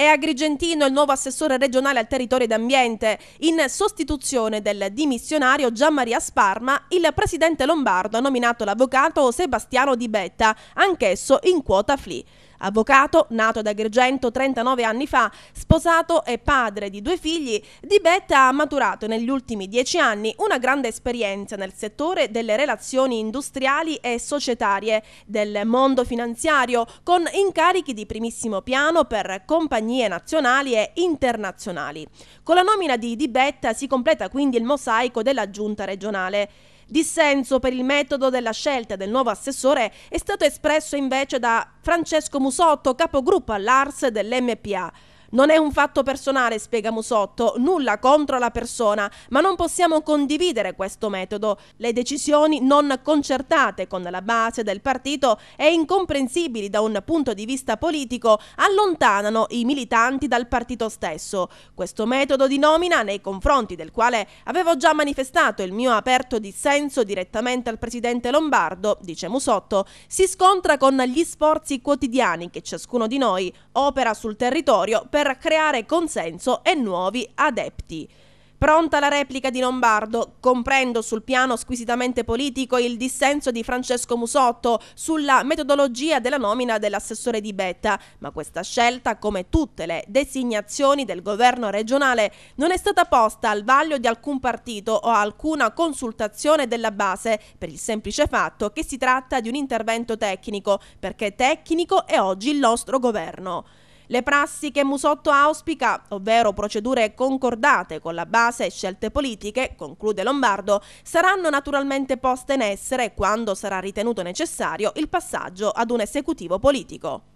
È Agrigentino il nuovo assessore regionale al territorio ed ambiente, in sostituzione del dimissionario Gianmaria Sparma, il presidente lombardo ha nominato l'avvocato Sebastiano Di Betta, anch'esso in quota FLI. Avvocato, nato ad Agrigento 39 anni fa, sposato e padre di due figli, Di Betta ha maturato negli ultimi dieci anni una grande esperienza nel settore delle relazioni industriali e societarie, del mondo finanziario, con incarichi di primissimo piano per compagnie nazionali e internazionali. Con la nomina di Di Betta si completa quindi il mosaico della giunta regionale. Dissenso per il metodo della scelta del nuovo assessore è stato espresso invece da Francesco Musotto, capogruppo all'Ars dell'MPA. Non è un fatto personale, spiega Musotto, nulla contro la persona, ma non possiamo condividere questo metodo. Le decisioni non concertate con la base del partito e incomprensibili da un punto di vista politico allontanano i militanti dal partito stesso. Questo metodo di nomina, nei confronti del quale avevo già manifestato il mio aperto dissenso direttamente al presidente Lombardo, dice Musotto, si scontra con gli sforzi quotidiani che ciascuno di noi opera sul territorio per per creare consenso e nuovi adepti. Pronta la replica di Lombardo, comprendo sul piano squisitamente politico il dissenso di Francesco Musotto sulla metodologia della nomina dell'assessore di Betta, ma questa scelta, come tutte le designazioni del governo regionale, non è stata posta al vaglio di alcun partito o alcuna consultazione della base, per il semplice fatto che si tratta di un intervento tecnico, perché tecnico è oggi il nostro governo. Le prassi che Musotto auspica, ovvero procedure concordate con la base e scelte politiche, conclude Lombardo, saranno naturalmente poste in essere quando sarà ritenuto necessario il passaggio ad un esecutivo politico.